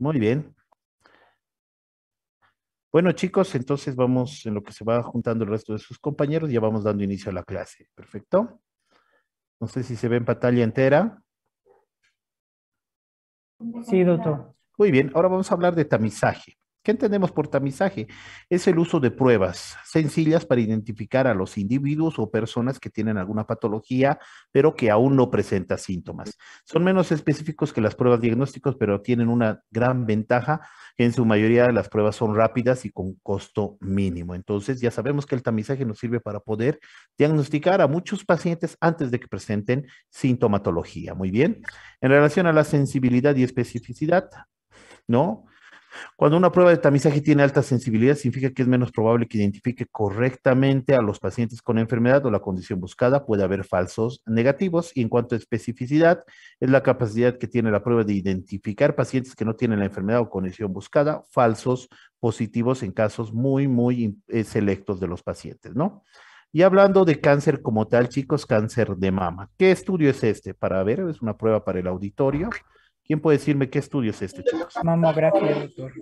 Muy bien. Bueno, chicos, entonces vamos en lo que se va juntando el resto de sus compañeros, ya vamos dando inicio a la clase. Perfecto. No sé si se ve en pantalla entera. Sí, doctor. Muy bien, ahora vamos a hablar de tamizaje. ¿Qué entendemos por tamizaje? Es el uso de pruebas sencillas para identificar a los individuos o personas que tienen alguna patología, pero que aún no presenta síntomas. Son menos específicos que las pruebas diagnósticas, pero tienen una gran ventaja. En su mayoría las pruebas son rápidas y con costo mínimo. Entonces ya sabemos que el tamizaje nos sirve para poder diagnosticar a muchos pacientes antes de que presenten sintomatología. Muy bien. En relación a la sensibilidad y especificidad, ¿no? Cuando una prueba de tamizaje tiene alta sensibilidad, significa que es menos probable que identifique correctamente a los pacientes con enfermedad o la condición buscada. Puede haber falsos negativos. Y en cuanto a especificidad, es la capacidad que tiene la prueba de identificar pacientes que no tienen la enfermedad o condición buscada, falsos positivos en casos muy, muy eh, selectos de los pacientes, ¿no? Y hablando de cáncer como tal, chicos, cáncer de mama. ¿Qué estudio es este? Para ver, es una prueba para el auditorio. ¿Quién puede decirme qué estudio es este, chicos? Mamografía, doctor.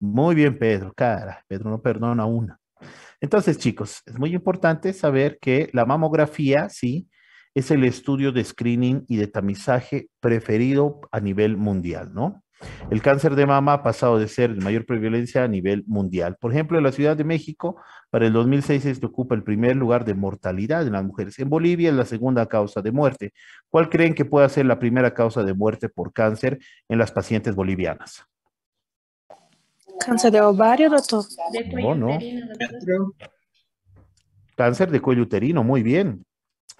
Muy bien, Pedro, cara. Pedro no perdona una. Entonces, chicos, es muy importante saber que la mamografía, sí, es el estudio de screening y de tamizaje preferido a nivel mundial, ¿no? El cáncer de mama ha pasado de ser de mayor prevalencia a nivel mundial. Por ejemplo, en la Ciudad de México, para el 2006 este ocupa el primer lugar de mortalidad en las mujeres. En Bolivia es la segunda causa de muerte. ¿Cuál creen que pueda ser la primera causa de muerte por cáncer en las pacientes bolivianas? Cáncer de ovario, doctor. No, Cáncer de cuello uterino, muy bien.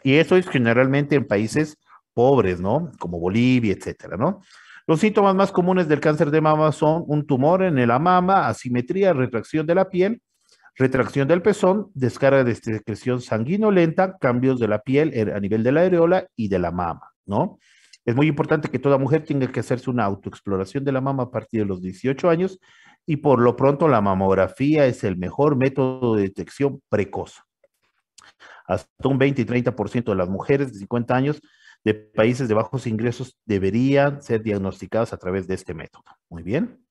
Y eso es generalmente en países pobres, ¿no? Como Bolivia, etcétera, ¿no? Los síntomas más comunes del cáncer de mama son un tumor en la mama, asimetría, retracción de la piel, retracción del pezón, descarga de secreción sanguinolenta, cambios de la piel a nivel de la areola y de la mama, ¿no? Es muy importante que toda mujer tenga que hacerse una autoexploración de la mama a partir de los 18 años y por lo pronto la mamografía es el mejor método de detección precoz. Hasta un 20 y 30% de las mujeres de 50 años de países de bajos ingresos deberían ser diagnosticadas a través de este método. Muy bien.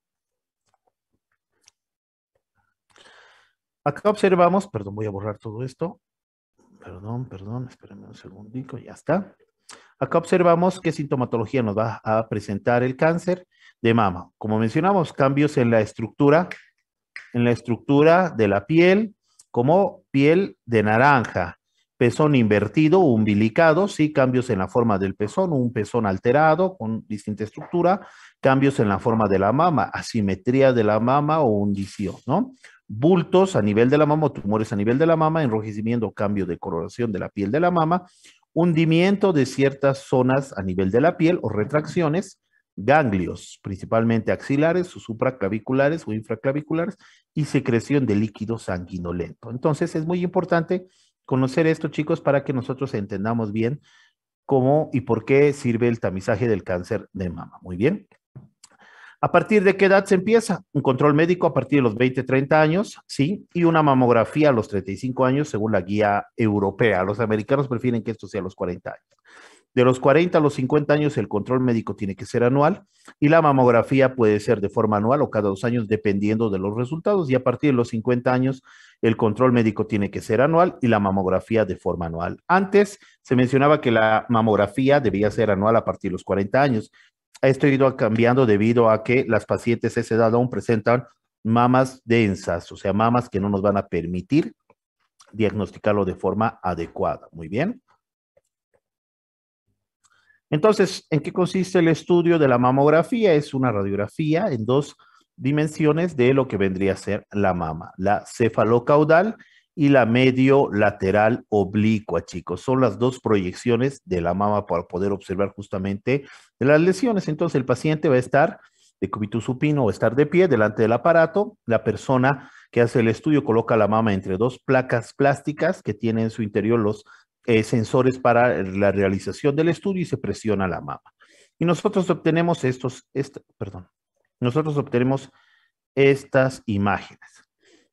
Acá observamos, perdón, voy a borrar todo esto. Perdón, perdón, espérenme un segundito, ya está. Acá observamos qué sintomatología nos va a presentar el cáncer de mama. Como mencionamos, cambios en la estructura, en la estructura de la piel, como piel de naranja, pezón invertido, umbilicado, sí, cambios en la forma del pezón, un pezón alterado con distinta estructura, cambios en la forma de la mama, asimetría de la mama o hundición, ¿no? Bultos a nivel de la mama tumores a nivel de la mama, enrojecimiento, cambio de coloración de la piel de la mama, hundimiento de ciertas zonas a nivel de la piel o retracciones, ganglios, principalmente axilares o supraclaviculares o infraclaviculares, y secreción de líquido sanguinolento. Entonces es muy importante conocer esto, chicos, para que nosotros entendamos bien cómo y por qué sirve el tamizaje del cáncer de mama. Muy bien. ¿A partir de qué edad se empieza? Un control médico a partir de los 20, 30 años, sí, y una mamografía a los 35 años, según la guía europea. Los americanos prefieren que esto sea a los 40 años. De los 40 a los 50 años el control médico tiene que ser anual y la mamografía puede ser de forma anual o cada dos años dependiendo de los resultados y a partir de los 50 años el control médico tiene que ser anual y la mamografía de forma anual. Antes se mencionaba que la mamografía debía ser anual a partir de los 40 años. Esto ha ido cambiando debido a que las pacientes de esa edad aún presentan mamas densas, o sea, mamas que no nos van a permitir diagnosticarlo de forma adecuada. Muy bien. Entonces, ¿en qué consiste el estudio de la mamografía? Es una radiografía en dos dimensiones de lo que vendría a ser la mama, la cefalocaudal y la medio lateral oblicua, chicos. Son las dos proyecciones de la mama para poder observar justamente las lesiones. Entonces, el paciente va a estar de cubito supino o estar de pie delante del aparato. La persona que hace el estudio coloca la mama entre dos placas plásticas que tienen en su interior los eh, sensores para la realización del estudio y se presiona la mama. Y nosotros obtenemos estos, perdón, nosotros obtenemos estas imágenes,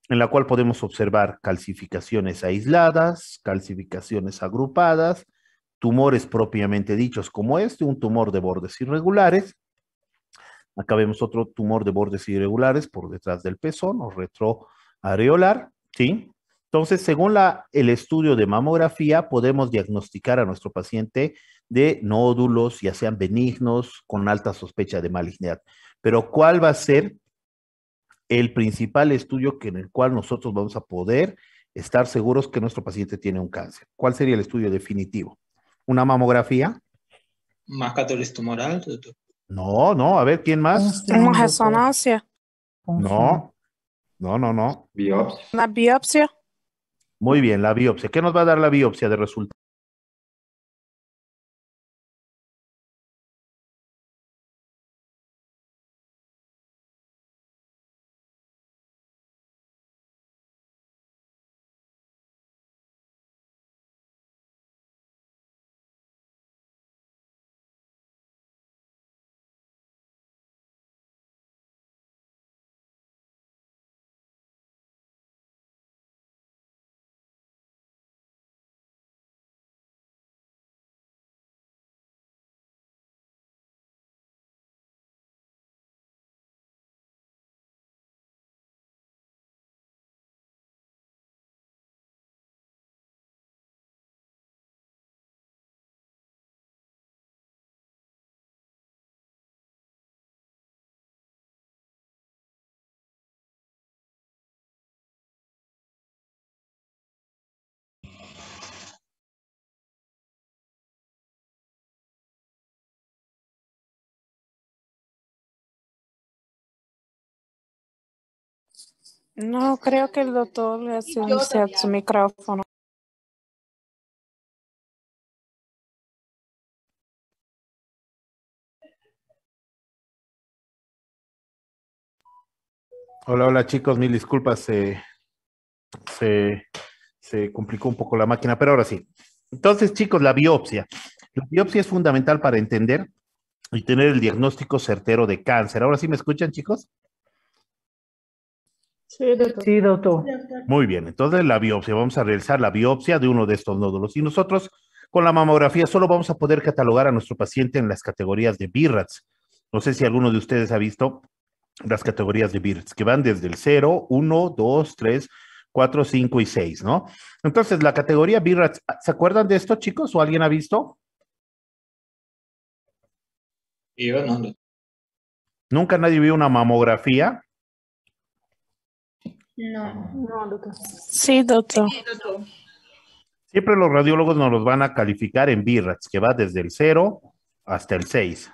en la cual podemos observar calcificaciones aisladas, calcificaciones agrupadas, tumores propiamente dichos como este, un tumor de bordes irregulares. Acá vemos otro tumor de bordes irregulares por detrás del pezón o retroareolar, ¿sí? Entonces, según el estudio de mamografía, podemos diagnosticar a nuestro paciente de nódulos, ya sean benignos, con alta sospecha de malignidad. Pero, ¿cuál va a ser el principal estudio que, en el cual nosotros vamos a poder estar seguros que nuestro paciente tiene un cáncer? ¿Cuál sería el estudio definitivo? ¿Una mamografía? ¿Marcadores tumoral? No, no, a ver, ¿quién más? Este, Una resonancia. No, no, no, no. Biopsia. Una biopsia. Muy bien, la biopsia. ¿Qué nos va a dar la biopsia de resultado? No, creo que el doctor le hace un su micrófono. Hola, hola chicos, mil disculpas, se, se, se complicó un poco la máquina, pero ahora sí. Entonces, chicos, la biopsia. La biopsia es fundamental para entender y tener el diagnóstico certero de cáncer. ¿Ahora sí me escuchan, chicos? Sí, doctor. Muy bien, entonces la biopsia, vamos a realizar la biopsia de uno de estos nódulos y nosotros con la mamografía solo vamos a poder catalogar a nuestro paciente en las categorías de BirRats. No sé si alguno de ustedes ha visto las categorías de BIRATS, que van desde el 0, 1, 2, 3, 4, 5 y 6, ¿no? Entonces, la categoría BIRATS, ¿se acuerdan de esto, chicos? ¿O alguien ha visto? Yo no. ¿Nunca nadie vio una mamografía? No, no, doctor. Sí, doctor. Siempre los radiólogos nos los van a calificar en BIRATS, que va desde el 0 hasta el 6.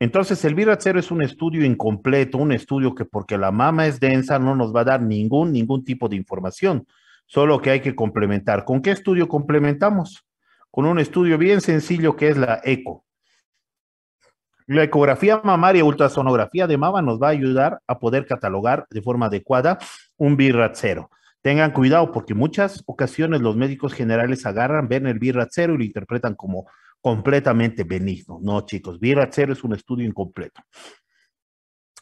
Entonces, el BIRAT 0 es un estudio incompleto, un estudio que porque la mama es densa no nos va a dar ningún, ningún tipo de información, solo que hay que complementar. ¿Con qué estudio complementamos? Con un estudio bien sencillo que es la ECO. La ecografía mamaria ultrasonografía de mama nos va a ayudar a poder catalogar de forma adecuada un BIRAT cero. Tengan cuidado porque muchas ocasiones los médicos generales agarran, ven el BIRAT cero y lo interpretan como completamente benigno. No, chicos, BIRAT cero es un estudio incompleto.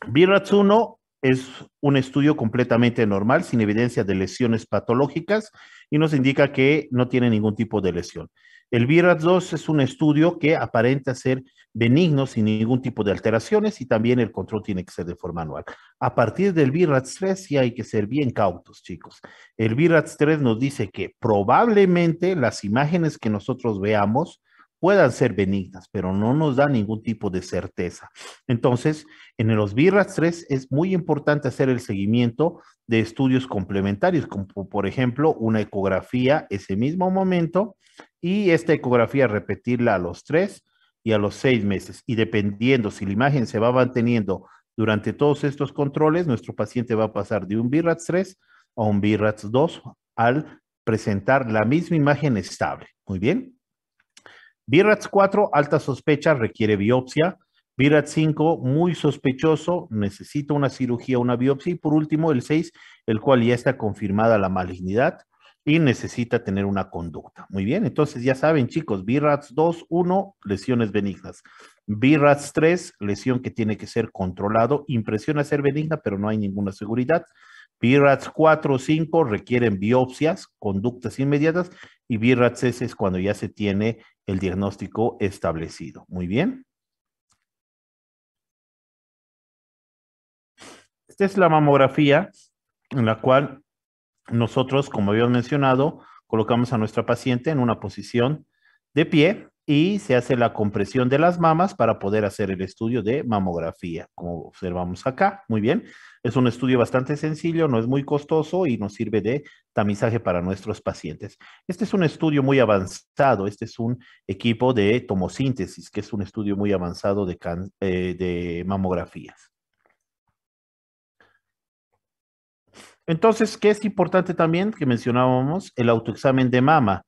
BIRAT 1 es un estudio completamente normal, sin evidencia de lesiones patológicas, y nos indica que no tiene ningún tipo de lesión. El virat 2 es un estudio que aparenta ser benigno, sin ningún tipo de alteraciones, y también el control tiene que ser de forma anual. A partir del virat 3 sí hay que ser bien cautos, chicos. El virat 3 nos dice que probablemente las imágenes que nosotros veamos puedan ser benignas, pero no nos da ningún tipo de certeza. Entonces, en los bi-rats 3 es muy importante hacer el seguimiento de estudios complementarios, como por ejemplo una ecografía ese mismo momento y esta ecografía repetirla a los tres y a los seis meses. Y dependiendo si la imagen se va manteniendo durante todos estos controles, nuestro paciente va a pasar de un bi-rats 3 a un bi-rats 2 al presentar la misma imagen estable. Muy bien. BRATS 4, alta sospecha, requiere biopsia. BRATS 5, muy sospechoso, necesita una cirugía, una biopsia. Y por último, el 6, el cual ya está confirmada la malignidad y necesita tener una conducta. Muy bien, entonces ya saben, chicos, BRATS 2, 1, lesiones benignas. BRATS 3, lesión que tiene que ser controlado, impresiona ser benigna, pero no hay ninguna seguridad. BRATS 4, 5 requieren biopsias, conductas inmediatas y BRATCS es cuando ya se tiene el diagnóstico establecido. Muy bien. Esta es la mamografía en la cual nosotros, como habíamos mencionado, colocamos a nuestra paciente en una posición de pie y se hace la compresión de las mamas para poder hacer el estudio de mamografía, como observamos acá. Muy bien, es un estudio bastante sencillo, no es muy costoso y nos sirve de tamizaje para nuestros pacientes. Este es un estudio muy avanzado, este es un equipo de tomosíntesis, que es un estudio muy avanzado de, eh, de mamografías. Entonces, ¿qué es importante también que mencionábamos? El autoexamen de mama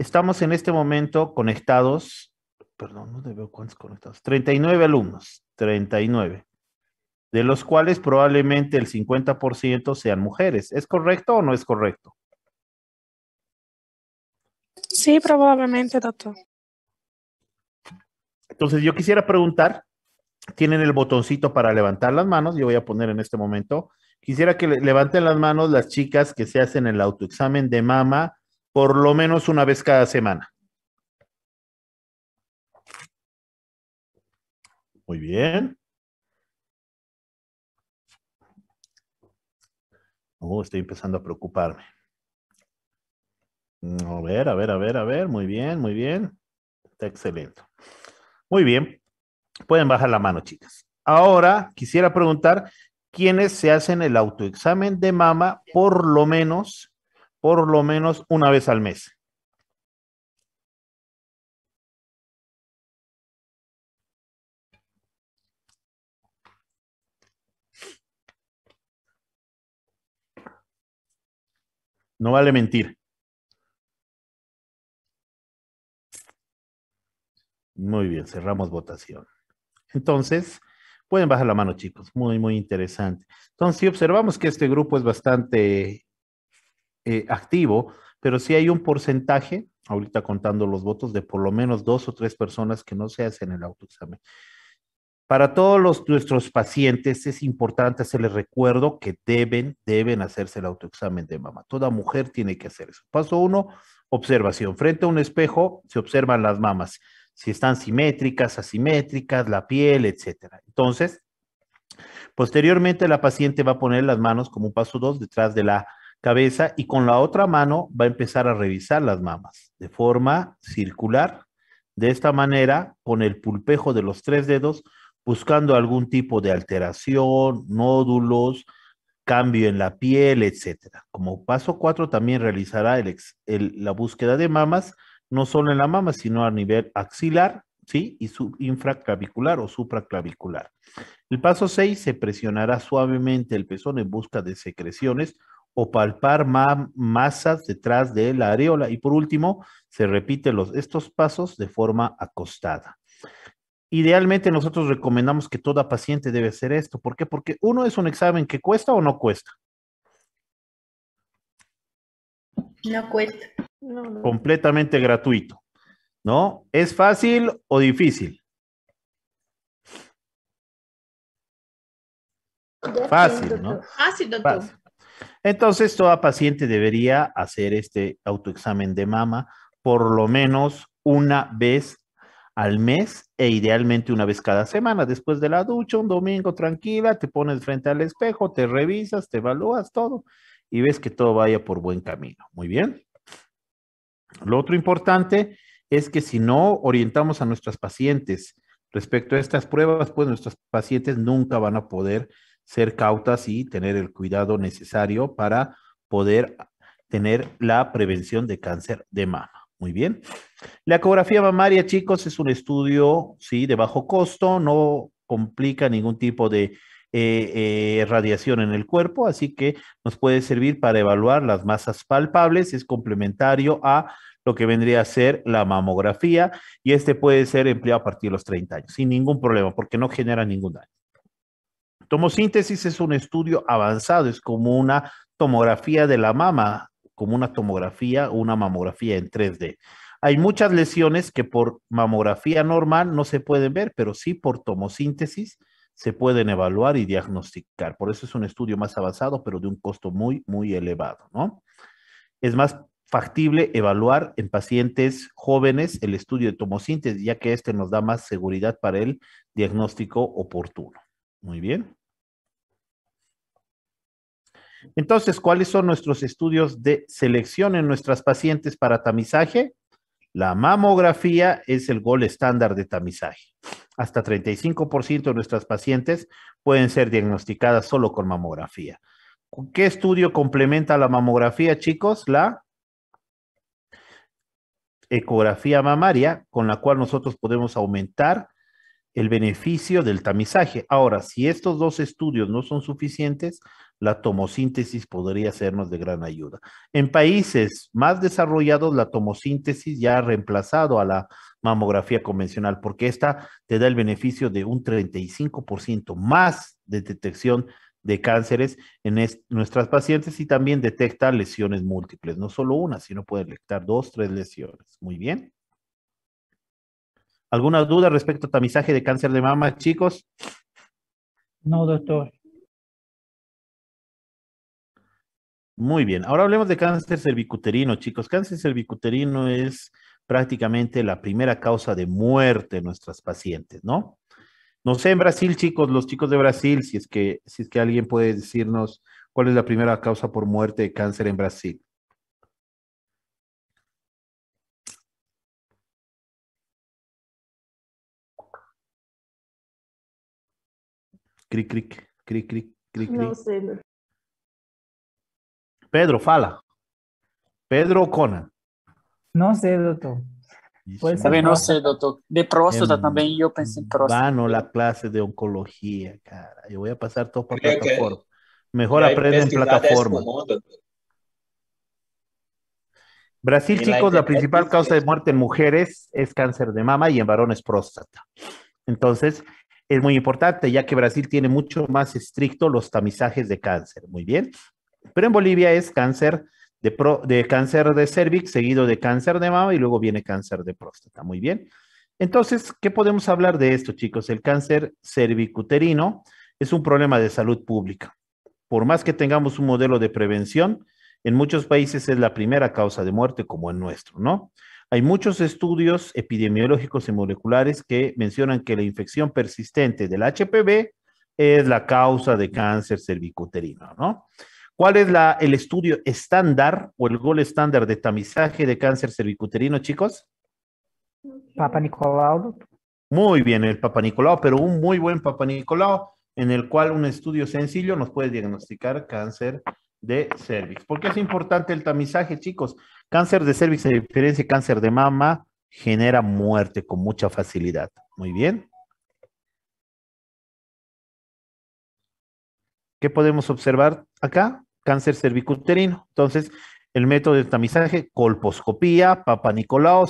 estamos en este momento conectados, perdón, no te veo cuántos conectados, 39 alumnos, 39, de los cuales probablemente el 50% sean mujeres. ¿Es correcto o no es correcto? Sí, probablemente, doctor. Entonces, yo quisiera preguntar, tienen el botoncito para levantar las manos, yo voy a poner en este momento, quisiera que levanten las manos las chicas que se hacen el autoexamen de mama por lo menos una vez cada semana. Muy bien. Oh, estoy empezando a preocuparme. Mm, a ver, a ver, a ver, a ver. Muy bien, muy bien. Está excelente. Muy bien. Pueden bajar la mano, chicas. Ahora quisiera preguntar quiénes se hacen el autoexamen de mama por lo menos por lo menos una vez al mes. No vale mentir. Muy bien, cerramos votación. Entonces, pueden bajar la mano, chicos. Muy, muy interesante. Entonces, si observamos que este grupo es bastante eh, activo, pero si hay un porcentaje, ahorita contando los votos, de por lo menos dos o tres personas que no se hacen el autoexamen. Para todos los, nuestros pacientes es importante hacerles recuerdo que deben, deben hacerse el autoexamen de mama. Toda mujer tiene que hacer eso. Paso uno, observación. Frente a un espejo se observan las mamas, si están simétricas, asimétricas, la piel, etcétera. Entonces, posteriormente la paciente va a poner las manos como un paso dos detrás de la cabeza y con la otra mano va a empezar a revisar las mamas de forma circular. De esta manera, con el pulpejo de los tres dedos, buscando algún tipo de alteración, nódulos, cambio en la piel, etc. Como paso cuatro, también realizará la búsqueda de mamas, no solo en la mama, sino a nivel axilar, ¿sí? Y infraclavicular o supraclavicular. El paso seis, se presionará suavemente el pezón en busca de secreciones o palpar más masas detrás de la areola. Y por último, se repite los, estos pasos de forma acostada. Idealmente nosotros recomendamos que toda paciente debe hacer esto. ¿Por qué? Porque uno es un examen que cuesta o no cuesta. No cuesta. Completamente gratuito. ¿No? ¿Es fácil o difícil? Fácil, ¿no? Fácil, doctor. Fácil. Entonces, toda paciente debería hacer este autoexamen de mama por lo menos una vez al mes e idealmente una vez cada semana, después de la ducha, un domingo tranquila, te pones frente al espejo, te revisas, te evalúas todo y ves que todo vaya por buen camino. Muy bien. Lo otro importante es que si no orientamos a nuestras pacientes respecto a estas pruebas, pues nuestras pacientes nunca van a poder ser cautas y tener el cuidado necesario para poder tener la prevención de cáncer de mama. Muy bien. La ecografía mamaria, chicos, es un estudio, sí, de bajo costo, no complica ningún tipo de eh, eh, radiación en el cuerpo, así que nos puede servir para evaluar las masas palpables, es complementario a lo que vendría a ser la mamografía y este puede ser empleado a partir de los 30 años, sin ningún problema, porque no genera ningún daño. Tomosíntesis es un estudio avanzado, es como una tomografía de la mama, como una tomografía o una mamografía en 3D. Hay muchas lesiones que por mamografía normal no se pueden ver, pero sí por tomosíntesis se pueden evaluar y diagnosticar. Por eso es un estudio más avanzado, pero de un costo muy, muy elevado, ¿no? Es más factible evaluar en pacientes jóvenes el estudio de tomosíntesis, ya que este nos da más seguridad para el diagnóstico oportuno. Muy bien. Entonces, ¿cuáles son nuestros estudios de selección en nuestras pacientes para tamizaje? La mamografía es el gol estándar de tamizaje. Hasta 35% de nuestras pacientes pueden ser diagnosticadas solo con mamografía. ¿Qué estudio complementa la mamografía, chicos? La ecografía mamaria, con la cual nosotros podemos aumentar el beneficio del tamizaje. Ahora, si estos dos estudios no son suficientes, la tomosíntesis podría sernos de gran ayuda. En países más desarrollados, la tomosíntesis ya ha reemplazado a la mamografía convencional, porque esta te da el beneficio de un 35% más de detección de cánceres en nuestras pacientes y también detecta lesiones múltiples, no solo una, sino puede detectar dos, tres lesiones. Muy bien. ¿Alguna duda respecto al tamizaje de cáncer de mama, chicos? No, doctor. Muy bien, ahora hablemos de cáncer cervicuterino, chicos. Cáncer cervicuterino es prácticamente la primera causa de muerte en nuestras pacientes, ¿no? No sé, en Brasil, chicos, los chicos de Brasil, si es que, si es que alguien puede decirnos cuál es la primera causa por muerte de cáncer en Brasil. Cric, cric, cric, cric, cric. No sé. Pedro, fala. Pedro Ocona. No sé doctor. Puede saber, no sé, doctor. De próstata también, yo pensé en próstata. próstata. no, la clase de oncología, cara. Yo voy a pasar todo por plataforma. Mejor aprende en plataforma. Brasil, chicos, la principal causa de muerte en mujeres es cáncer de mama y en varones próstata. Entonces, es muy importante, ya que Brasil tiene mucho más estricto los tamizajes de cáncer. Muy bien. Pero en Bolivia es cáncer de, pro, de cáncer de cervix, seguido de cáncer de mama y luego viene cáncer de próstata. Muy bien. Entonces, ¿qué podemos hablar de esto, chicos? El cáncer cervicuterino es un problema de salud pública. Por más que tengamos un modelo de prevención, en muchos países es la primera causa de muerte, como en nuestro, ¿no? Hay muchos estudios epidemiológicos y moleculares que mencionan que la infección persistente del HPV es la causa de cáncer cervicuterino, ¿no? ¿Cuál es la, el estudio estándar o el gol estándar de tamizaje de cáncer cervicuterino, chicos? Papa Nicolau. Muy bien, el Papa Nicolau, pero un muy buen Papa Nicolau, en el cual un estudio sencillo nos puede diagnosticar cáncer de cervix. ¿Por qué es importante el tamizaje, chicos? Cáncer de cervix, a diferencia de cáncer de mama, genera muerte con mucha facilidad. Muy bien. ¿Qué podemos observar acá? cáncer cervicuterino. Entonces, el método de tamizaje, colposcopía, Papa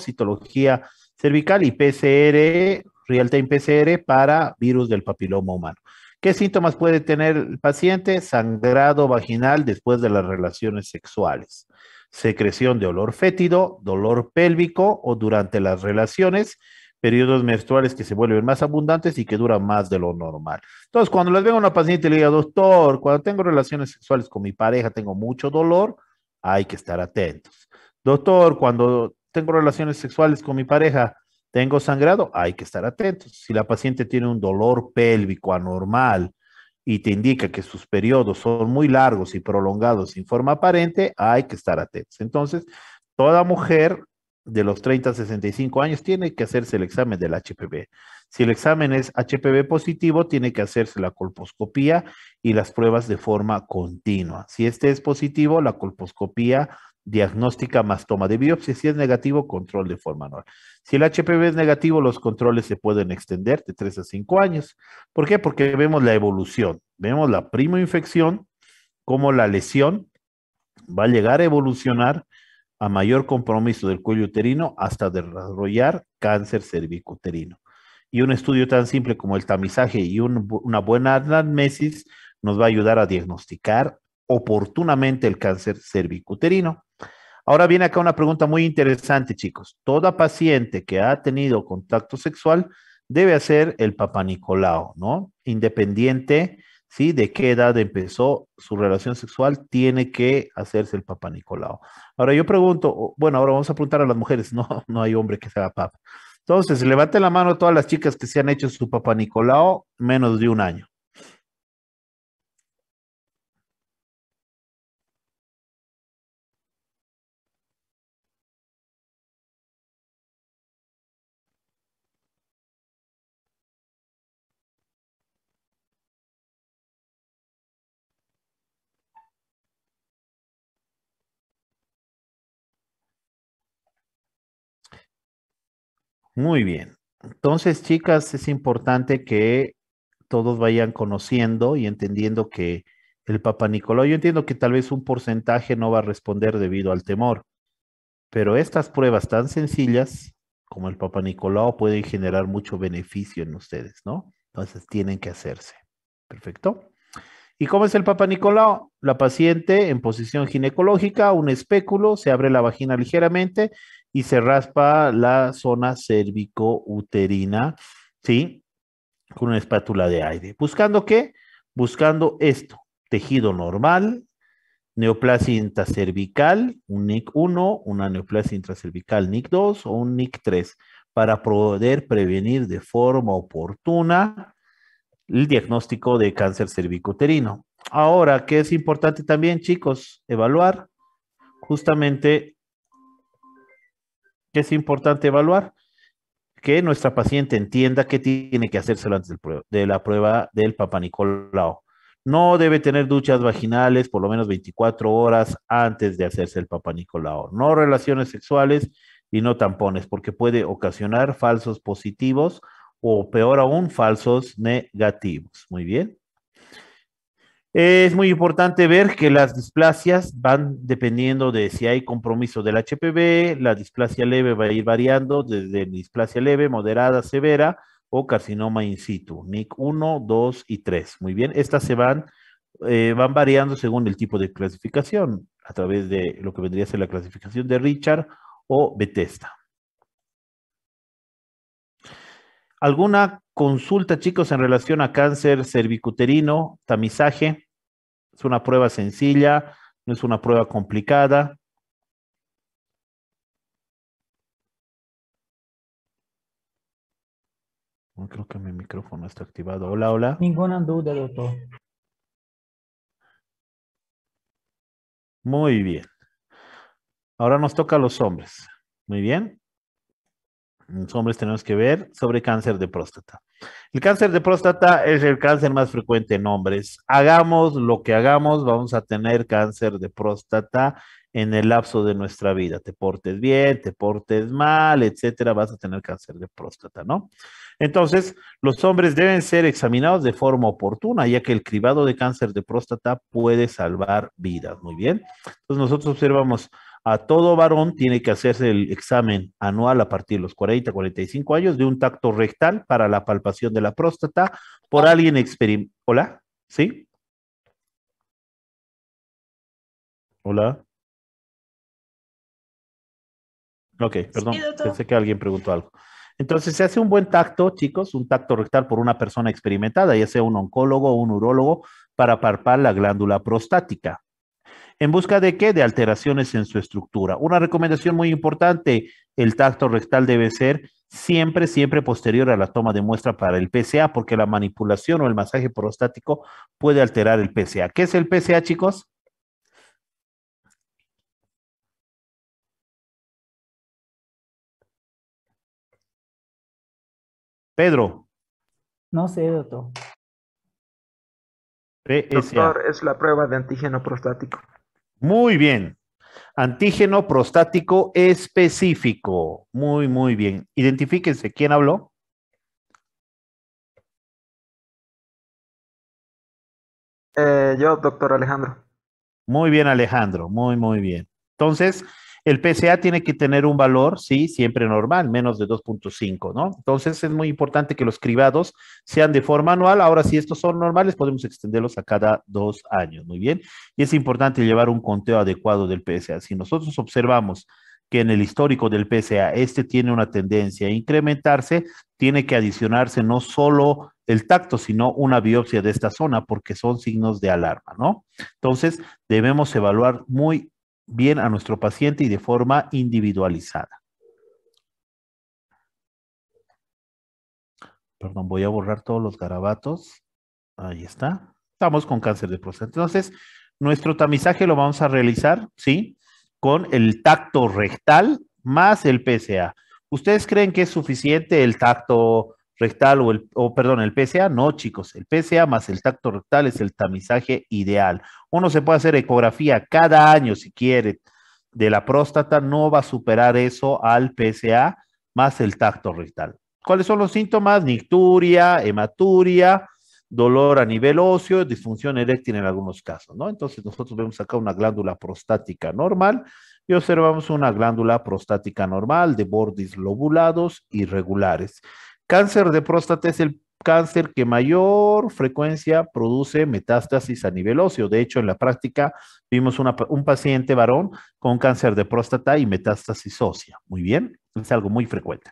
citología cervical y PCR, real-time PCR para virus del papiloma humano. ¿Qué síntomas puede tener el paciente? Sangrado vaginal después de las relaciones sexuales, secreción de olor fétido, dolor pélvico o durante las relaciones, periodos menstruales que se vuelven más abundantes y que duran más de lo normal. Entonces, cuando les veo a una paciente y le digo, doctor, cuando tengo relaciones sexuales con mi pareja tengo mucho dolor, hay que estar atentos. Doctor, cuando tengo relaciones sexuales con mi pareja tengo sangrado, hay que estar atentos. Si la paciente tiene un dolor pélvico anormal y te indica que sus periodos son muy largos y prolongados sin forma aparente, hay que estar atentos. Entonces, toda mujer de los 30 a 65 años tiene que hacerse el examen del HPV. Si el examen es HPV positivo, tiene que hacerse la colposcopía y las pruebas de forma continua. Si este es positivo, la colposcopía diagnóstica más toma de biopsia. Si es negativo, control de forma anual. Si el HPV es negativo, los controles se pueden extender de 3 a 5 años. ¿Por qué? Porque vemos la evolución. Vemos la prima infección, cómo la lesión va a llegar a evolucionar a mayor compromiso del cuello uterino hasta desarrollar cáncer cervicuterino. Y un estudio tan simple como el tamizaje y una buena anamnesis nos va a ayudar a diagnosticar oportunamente el cáncer cervicuterino. Ahora viene acá una pregunta muy interesante, chicos. Toda paciente que ha tenido contacto sexual debe hacer el papanicolao, ¿no? Independiente ¿sí? De qué edad empezó su relación sexual, tiene que hacerse el Papa Nicolau. Ahora yo pregunto, bueno, ahora vamos a preguntar a las mujeres, no, no hay hombre que sea Papa. Entonces, levante la mano a todas las chicas que se han hecho su Papa Nicolau menos de un año. Muy bien. Entonces, chicas, es importante que todos vayan conociendo y entendiendo que el Papa Nicolau, yo entiendo que tal vez un porcentaje no va a responder debido al temor, pero estas pruebas tan sencillas como el Papa Nicolau pueden generar mucho beneficio en ustedes, ¿no? Entonces tienen que hacerse. Perfecto. ¿Y cómo es el Papa Nicolau? La paciente en posición ginecológica, un espéculo, se abre la vagina ligeramente y se raspa la zona cérvico-uterina, ¿sí? Con una espátula de aire. ¿Buscando qué? Buscando esto, tejido normal, neoplasia intracervical, un NIC1, una neoplasia intracervical NIC2 o un NIC3, para poder prevenir de forma oportuna el diagnóstico de cáncer cérvico-uterino. Ahora, ¿qué es importante también, chicos? Evaluar justamente Qué es importante evaluar que nuestra paciente entienda que tiene que hacerse antes de la prueba del Papa No debe tener duchas vaginales por lo menos 24 horas antes de hacerse el Papa No relaciones sexuales y no tampones, porque puede ocasionar falsos positivos o peor aún, falsos negativos. Muy bien. Es muy importante ver que las displasias van dependiendo de si hay compromiso del HPV, la displasia leve va a ir variando desde displasia leve, moderada, severa o carcinoma in situ, NIC 1, 2 y 3. Muy bien, estas se van, eh, van variando según el tipo de clasificación, a través de lo que vendría a ser la clasificación de Richard o Bethesda. ¿Alguna Consulta, chicos, en relación a cáncer cervicuterino, tamizaje. Es una prueba sencilla, no es una prueba complicada. Creo que mi micrófono está activado. Hola, hola. Ninguna duda, doctor. Muy bien. Ahora nos toca a los hombres. Muy bien los hombres tenemos que ver sobre cáncer de próstata. El cáncer de próstata es el cáncer más frecuente en hombres. Hagamos lo que hagamos, vamos a tener cáncer de próstata en el lapso de nuestra vida. Te portes bien, te portes mal, etcétera, vas a tener cáncer de próstata, ¿no? Entonces, los hombres deben ser examinados de forma oportuna, ya que el cribado de cáncer de próstata puede salvar vidas. Muy bien. Entonces, nosotros observamos a todo varón tiene que hacerse el examen anual a partir de los 40, 45 años de un tacto rectal para la palpación de la próstata por alguien experimentado. ¿Hola? ¿Sí? ¿Hola? Ok, perdón, pensé que alguien preguntó algo. Entonces se hace un buen tacto, chicos, un tacto rectal por una persona experimentada, ya sea un oncólogo o un urólogo, para palpar la glándula prostática. ¿En busca de qué? De alteraciones en su estructura. Una recomendación muy importante, el tacto rectal debe ser siempre, siempre posterior a la toma de muestra para el PCA, porque la manipulación o el masaje prostático puede alterar el PCA. ¿Qué es el PCA, chicos? Pedro. No sé, doctor. Doctor, es la prueba de antígeno prostático. Muy bien. Antígeno prostático específico. Muy, muy bien. Identifíquense. ¿Quién habló? Eh, yo, doctor Alejandro. Muy bien, Alejandro. Muy, muy bien. Entonces, el PCA tiene que tener un valor, sí, siempre normal, menos de 2.5, ¿no? Entonces es muy importante que los cribados sean de forma anual. Ahora, si estos son normales, podemos extenderlos a cada dos años, muy bien. Y es importante llevar un conteo adecuado del PSA. Si nosotros observamos que en el histórico del PSA este tiene una tendencia a incrementarse, tiene que adicionarse no solo el tacto, sino una biopsia de esta zona, porque son signos de alarma, ¿no? Entonces, debemos evaluar muy bien a nuestro paciente y de forma individualizada. Perdón, voy a borrar todos los garabatos. Ahí está. Estamos con cáncer de próstata. Entonces, nuestro tamizaje lo vamos a realizar, ¿sí? Con el tacto rectal más el PSA. ¿Ustedes creen que es suficiente el tacto rectal o el, o perdón, el PSA, no chicos, el PSA más el tacto rectal es el tamizaje ideal. Uno se puede hacer ecografía cada año si quiere de la próstata, no va a superar eso al PSA más el tacto rectal. ¿Cuáles son los síntomas? Nicturia, hematuria, dolor a nivel óseo, disfunción eréctil en algunos casos, ¿no? Entonces nosotros vemos acá una glándula prostática normal y observamos una glándula prostática normal de bordes lobulados irregulares. Cáncer de próstata es el cáncer que mayor frecuencia produce metástasis a nivel óseo. De hecho, en la práctica vimos un paciente varón con cáncer de próstata y metástasis ósea. Muy bien, es algo muy frecuente.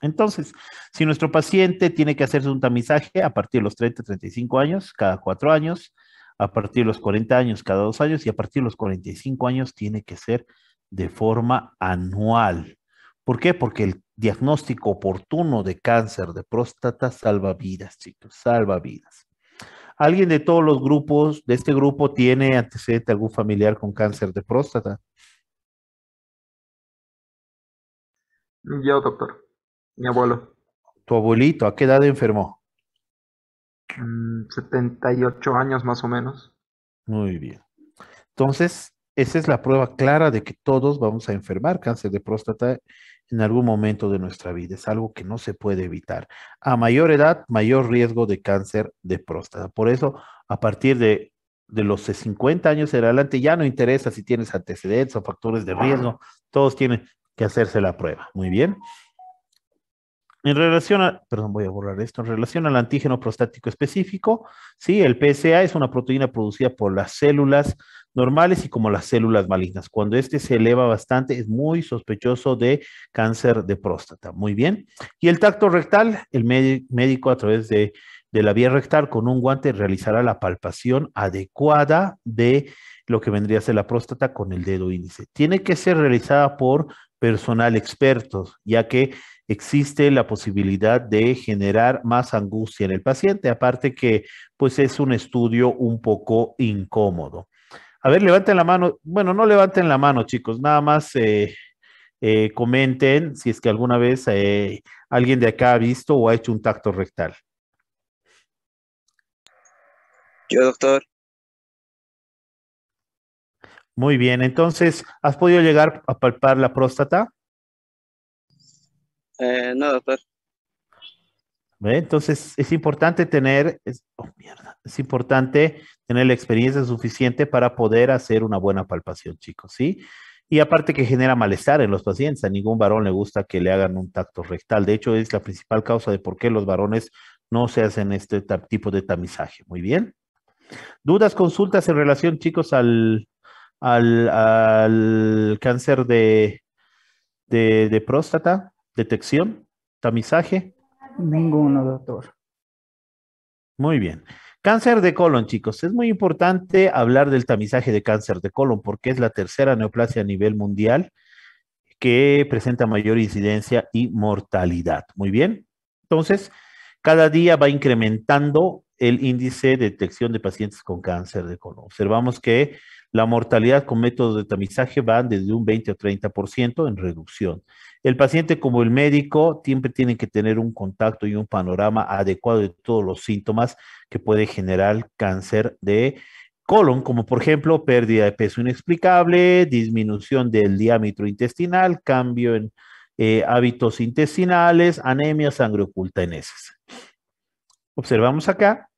Entonces, si nuestro paciente tiene que hacerse un tamizaje a partir de los 30, 35 años, cada cuatro años, a partir de los 40 años, cada dos años, y a partir de los 45 años tiene que ser de forma anual. ¿Por qué? Porque el diagnóstico oportuno de cáncer de próstata salva vidas, chicos, salva vidas. ¿Alguien de todos los grupos, de este grupo, tiene antecedente algún familiar con cáncer de próstata? Yo, doctor. Mi abuelo. ¿Tu abuelito a qué edad enfermó? 78 mm, años más o menos. Muy bien. Entonces, esa es la prueba clara de que todos vamos a enfermar cáncer de próstata en algún momento de nuestra vida. Es algo que no se puede evitar. A mayor edad, mayor riesgo de cáncer de próstata. Por eso, a partir de, de los 50 años en adelante, ya no interesa si tienes antecedentes o factores de riesgo. Todos tienen que hacerse la prueba. Muy bien. En relación a, perdón, voy a borrar esto, en relación al antígeno prostático específico, sí, el PSA es una proteína producida por las células normales y como las células malignas. Cuando este se eleva bastante, es muy sospechoso de cáncer de próstata. Muy bien. Y el tacto rectal, el médico a través de, la vía rectal con un guante realizará la palpación adecuada de lo que vendría a ser la próstata con el dedo índice. Tiene que ser realizada por personal experto, ya que existe la posibilidad de generar más angustia en el paciente, aparte que pues es un estudio un poco incómodo. A ver, levanten la mano. Bueno, no levanten la mano, chicos, nada más eh, eh, comenten si es que alguna vez eh, alguien de acá ha visto o ha hecho un tacto rectal. Yo, doctor. Muy bien, entonces, ¿has podido llegar a palpar la próstata? Eh, no, doctor. Entonces es importante tener, es, oh, es importante tener la experiencia suficiente para poder hacer una buena palpación, chicos, ¿sí? Y aparte que genera malestar en los pacientes, a ningún varón le gusta que le hagan un tacto rectal. De hecho, es la principal causa de por qué los varones no se hacen este tipo de tamizaje. Muy bien. Dudas, consultas en relación, chicos, al, al, cáncer de, de próstata. ¿Detección? ¿Tamizaje? Ninguno, doctor. Muy bien. Cáncer de colon, chicos. Es muy importante hablar del tamizaje de cáncer de colon porque es la tercera neoplasia a nivel mundial que presenta mayor incidencia y mortalidad. Muy bien. Entonces, cada día va incrementando el índice de detección de pacientes con cáncer de colon. Observamos que la mortalidad con métodos de tamizaje va desde un 20 o 30% en reducción. El paciente como el médico siempre tienen que tener un contacto y un panorama adecuado de todos los síntomas que puede generar cáncer de colon, como por ejemplo pérdida de peso inexplicable, disminución del diámetro intestinal, cambio en eh, hábitos intestinales, anemia, sangre oculta en heces. Observamos acá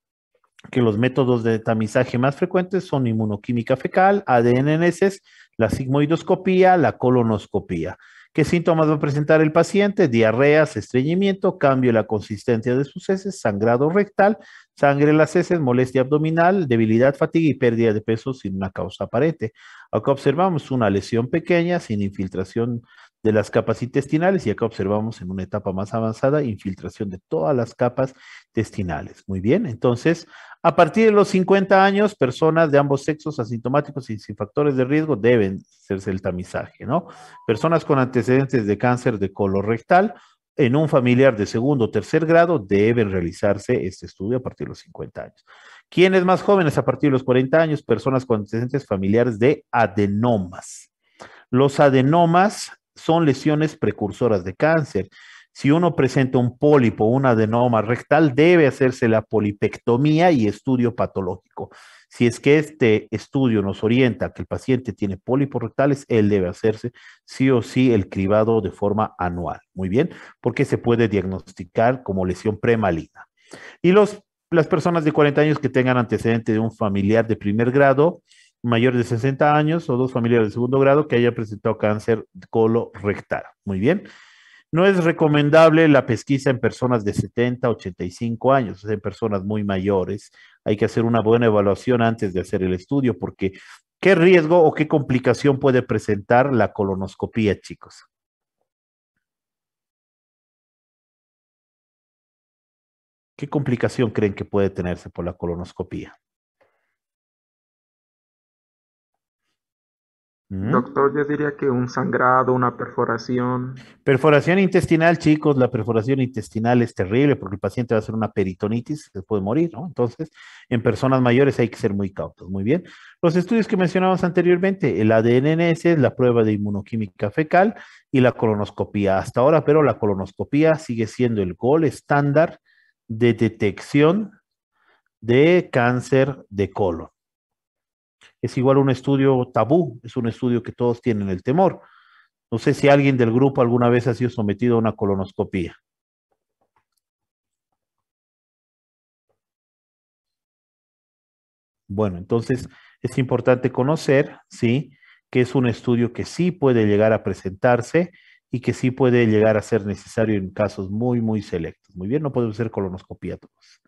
que los métodos de tamizaje más frecuentes son inmunoquímica fecal, ADN en heces, la sigmoidoscopía, la colonoscopía. ¿Qué síntomas va a presentar el paciente? Diarreas, estreñimiento, cambio en la consistencia de sus heces, sangrado rectal, sangre en las heces, molestia abdominal, debilidad, fatiga y pérdida de peso sin una causa aparente. Acá observamos una lesión pequeña sin infiltración de las capas intestinales y acá observamos en una etapa más avanzada infiltración de todas las capas intestinales. Muy bien, entonces, a partir de los 50 años, personas de ambos sexos asintomáticos y sin factores de riesgo deben hacerse el tamizaje, ¿no? Personas con antecedentes de cáncer de rectal en un familiar de segundo o tercer grado deben realizarse este estudio a partir de los 50 años. ¿Quiénes más jóvenes a partir de los 40 años? Personas con antecedentes familiares de adenomas. Los adenomas son lesiones precursoras de cáncer. Si uno presenta un pólipo, un adenoma rectal, debe hacerse la polipectomía y estudio patológico. Si es que este estudio nos orienta que el paciente tiene pólipos rectales, él debe hacerse sí o sí el cribado de forma anual. Muy bien, porque se puede diagnosticar como lesión premalina. Y las personas de 40 años que tengan antecedente de un familiar de primer grado, mayor de 60 años o dos familiares de segundo grado que haya presentado cáncer colorectal. Muy bien. No es recomendable la pesquisa en personas de 70, 85 años, en personas muy mayores. Hay que hacer una buena evaluación antes de hacer el estudio porque ¿qué riesgo o qué complicación puede presentar la colonoscopía, chicos? ¿Qué complicación creen que puede tenerse por la colonoscopía? Doctor, yo diría que un sangrado, una perforación. Perforación intestinal, chicos, la perforación intestinal es terrible porque el paciente va a ser una peritonitis, se puede morir, ¿no? Entonces, en personas mayores hay que ser muy cautos, muy bien. Los estudios que mencionamos anteriormente, el ADNS, la prueba de inmunoquímica fecal y la colonoscopía hasta ahora, pero la colonoscopía sigue siendo el gol estándar de detección de cáncer de colon es igual un estudio tabú, es un estudio que todos tienen el temor. No sé si alguien del grupo alguna vez ha sido sometido a una colonoscopia. Bueno, entonces es importante conocer, ¿sí? Que es un estudio que sí puede llegar a presentarse y que sí puede llegar a ser necesario en casos muy, muy selectos. Muy bien, no podemos hacer colonoscopía todos.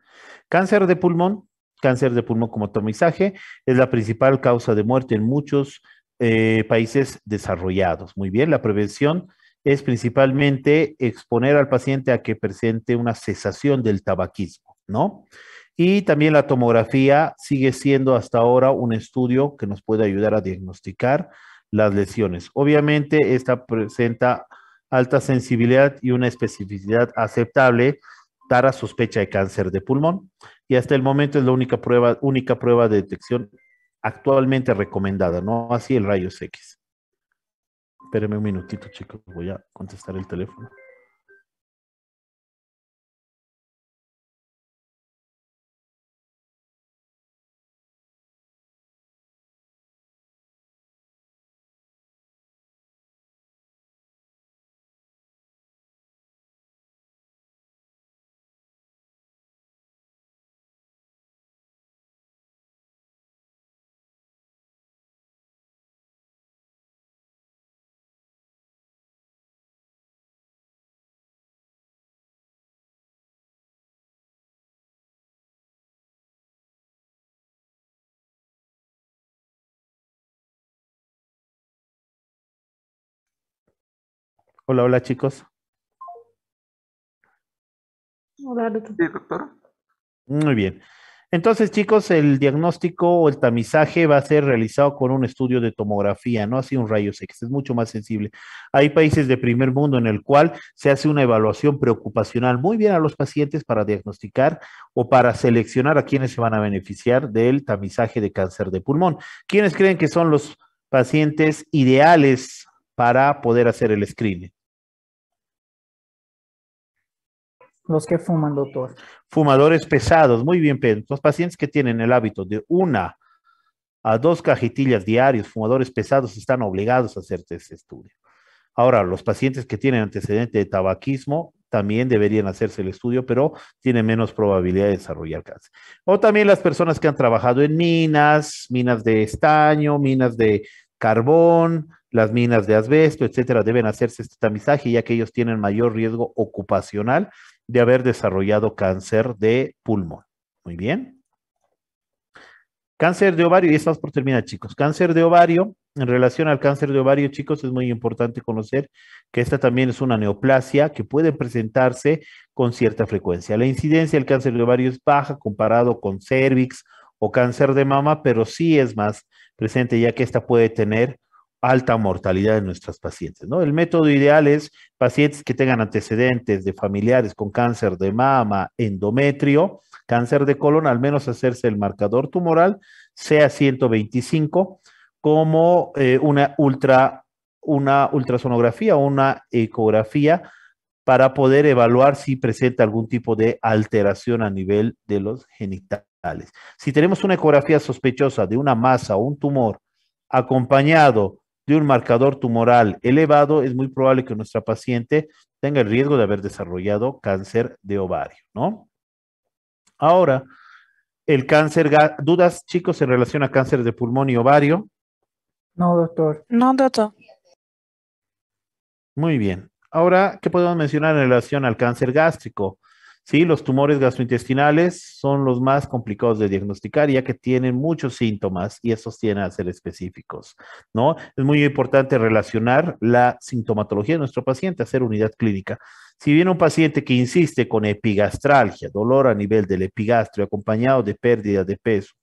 Cáncer de pulmón, cáncer de pulmón como atomizaje es la principal causa de muerte en muchos eh, países desarrollados. Muy bien, la prevención es principalmente exponer al paciente a que presente una cesación del tabaquismo, ¿no? Y también la tomografía sigue siendo hasta ahora un estudio que nos puede ayudar a diagnosticar las lesiones. Obviamente, esta presenta alta sensibilidad y una especificidad aceptable para sospecha de cáncer de pulmón y hasta el momento es la única prueba, única prueba de detección actualmente recomendada, no así el rayos X. Espéreme un minutito, chicos, voy a contestar el teléfono. Hola, hola chicos. Hola, doctor. Muy bien. Entonces, chicos, el diagnóstico o el tamizaje va a ser realizado con un estudio de tomografía, no así un rayo X, es mucho más sensible. Hay países de primer mundo en el cual se hace una evaluación preocupacional muy bien a los pacientes para diagnosticar o para seleccionar a quienes se van a beneficiar del tamizaje de cáncer de pulmón. ¿Quiénes creen que son los pacientes ideales para poder hacer el screening? Los que fuman, doctor. Fumadores pesados, muy bien, Los pacientes que tienen el hábito de una a dos cajetillas diarios, fumadores pesados, están obligados a hacerse ese estudio. Ahora, los pacientes que tienen antecedente de tabaquismo también deberían hacerse el estudio, pero tienen menos probabilidad de desarrollar cáncer. O también las personas que han trabajado en minas, minas de estaño, minas de carbón, las minas de asbesto, etcétera, deben hacerse este tamizaje ya que ellos tienen mayor riesgo ocupacional de haber desarrollado cáncer de pulmón. Muy bien. Cáncer de ovario, y estamos por terminar, chicos. Cáncer de ovario, en relación al cáncer de ovario, chicos, es muy importante conocer que esta también es una neoplasia que puede presentarse con cierta frecuencia. La incidencia del cáncer de ovario es baja comparado con cervix o cáncer de mama, pero sí es más presente ya que esta puede tener alta mortalidad de nuestras pacientes. ¿no? El método ideal es pacientes que tengan antecedentes de familiares con cáncer de mama, endometrio, cáncer de colon, al menos hacerse el marcador tumoral, sea 125, como eh, una, ultra, una ultrasonografía o una ecografía para poder evaluar si presenta algún tipo de alteración a nivel de los genitales. Si tenemos una ecografía sospechosa de una masa o un tumor acompañado de un marcador tumoral elevado, es muy probable que nuestra paciente tenga el riesgo de haber desarrollado cáncer de ovario, ¿no? Ahora, el cáncer, dudas chicos en relación a cáncer de pulmón y ovario. No, doctor. No, doctor. Muy bien. Ahora, ¿qué podemos mencionar en relación al cáncer gástrico? Sí, los tumores gastrointestinales son los más complicados de diagnosticar, ya que tienen muchos síntomas y esos tienen a ser específicos, ¿no? Es muy importante relacionar la sintomatología de nuestro paciente, hacer unidad clínica. Si viene un paciente que insiste con epigastralgia, dolor a nivel del epigastrio acompañado de pérdida de peso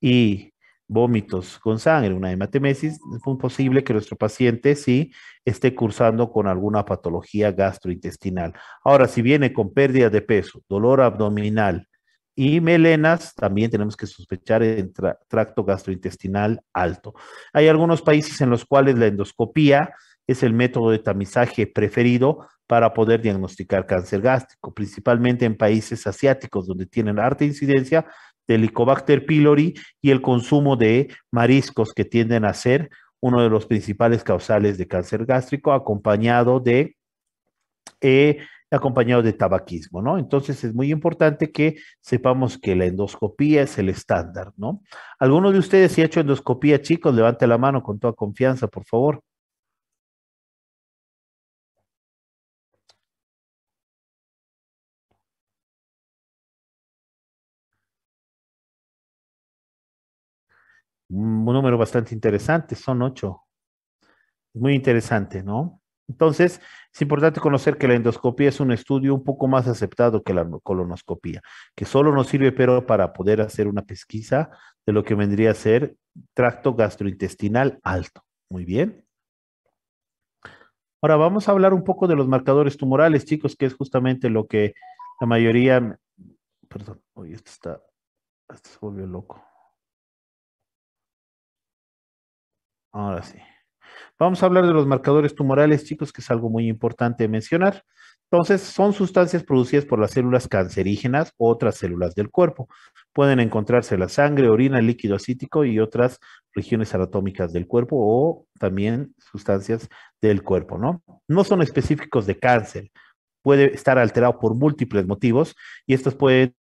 y vómitos con sangre, una hematemesis, es posible que nuestro paciente sí esté cursando con alguna patología gastrointestinal. Ahora, si viene con pérdida de peso, dolor abdominal y melenas, también tenemos que sospechar el tracto gastrointestinal alto. Hay algunos países en los cuales la endoscopía es el método de tamizaje preferido para poder diagnosticar cáncer gástrico, principalmente en países asiáticos donde tienen alta incidencia Helicobacter pylori y el consumo de mariscos que tienden a ser uno de los principales causales de cáncer gástrico acompañado de eh, acompañado de tabaquismo, ¿no? Entonces es muy importante que sepamos que la endoscopía es el estándar, ¿no? ¿Alguno de ustedes si ha hecho endoscopía, chicos? Levante la mano con toda confianza, por favor. un número bastante interesante, son ocho. Muy interesante, ¿no? Entonces, es importante conocer que la endoscopía es un estudio un poco más aceptado que la colonoscopía, que solo nos sirve pero para poder hacer una pesquisa de lo que vendría a ser tracto gastrointestinal alto. Muy bien. Ahora vamos a hablar un poco de los marcadores tumorales, chicos, que es justamente lo que la mayoría... Perdón, hoy esto está... Esto se volvió loco. Ahora sí. Vamos a hablar de los marcadores tumorales, chicos, que es algo muy importante mencionar. Entonces, son sustancias producidas por las células cancerígenas u otras células del cuerpo. Pueden encontrarse en la sangre, orina, líquido acítico y otras regiones anatómicas del cuerpo o también sustancias del cuerpo, ¿no? No son específicos de cáncer. Puede estar alterado por múltiples motivos y estos pueden